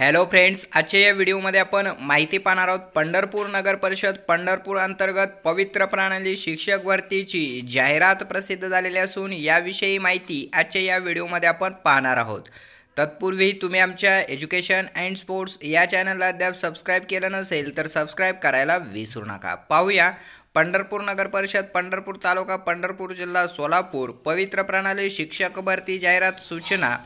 hello friends आजच्या या व्हिडिओमध्ये आपण माहिती पाहणार आहोत पंढरपूर नगर परिषद पंढरपूर अंतर्गत पवित्र प्रणाली शिक्षक भरतीची जाहिरात प्रसिद्ध झालेली असून याविषयी माहिती आजच्या या व्हिडिओमध्ये आपण पाहणार आहोत तत्पूर्वी तुम्ही आमच्या एज्युकेशन अँड स्पोर्ट्स या चॅनलला अद्याप सबस्क्राईब केलं नसेल तर सबस्क्राईब करायला विसरू नका पाहूया पंढरपूर नगर परिषद पंढरपूर तालुका पंढरपूर जिल्हा सोलापूर पवित्र प्रणाली शिक्षक भरती जाहिरात सूचना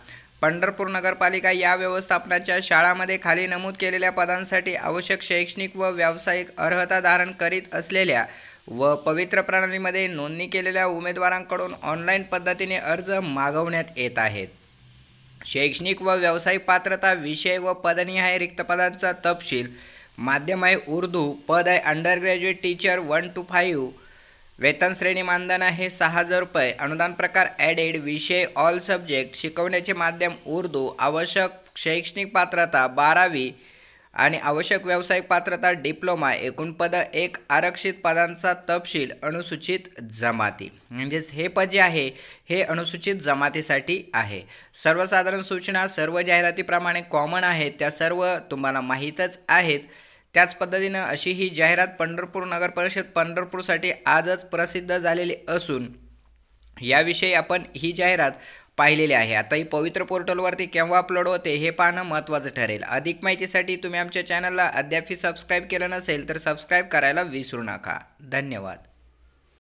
पंढरपूर नगरपालिका या व्यवस्थापनाच्या शाळामध्ये खाली नमूद केलेल्या पदांसाठी आवश्यक शैक्षणिक व व्यावसायिक अर्हता धारण करीत असलेल्या व पवित्र प्रणालीमध्ये नोंदणी केलेल्या उमेदवारांकडून ऑनलाईन पद्धतीने अर्ज मागवण्यात येत आहेत शैक्षणिक व व्यावसायिक पात्रता विषय व पदनिहाय रिक्तपदांचा तपशील माध्यम आहे उर्दू पद आहे undergraduate teacher one two five वेतन श्रेणी मानधन आहे सहा हजार रुपये अनुदान प्रकार ॲडेड विषय ऑल सब्जेक्ट शिकवण्याचे माध्यम उर्दू आवश्यक शैक्षणिक पात्रता बारावी आणि आवश्यक व्यावसायिक पात्रता डिप्लोमा एकूण पद एक आरक्षित पदांचा तपशील अनुसूचित जमाती म्हणजेच हे पद जे आहे हे अनुसूचित जमातीसाठी आहे सर्वसाधारण सूचना सर्व जाहिरातीप्रमाणे कॉमन आहेत त्या सर्व तुम्हाला माहीतच आहेत त्याच पद्धतीनं अशी ही जाहिरात पंढरपूर नगर परिषद पंढरपूरसाठी आजच प्रसिद्ध झालेली असून याविषयी आपण ही जाहिरात पाहिलेली आहे आता ही पवित्र पोर्टलवरती केव्हा अपलोड होते हे पाहणं महत्त्वाचं ठरेल अधिक माहितीसाठी तुम्ही आमच्या चॅनलला अद्यापही सबस्क्राईब केलं नसेल तर सबस्क्राईब करायला विसरू नका धन्यवाद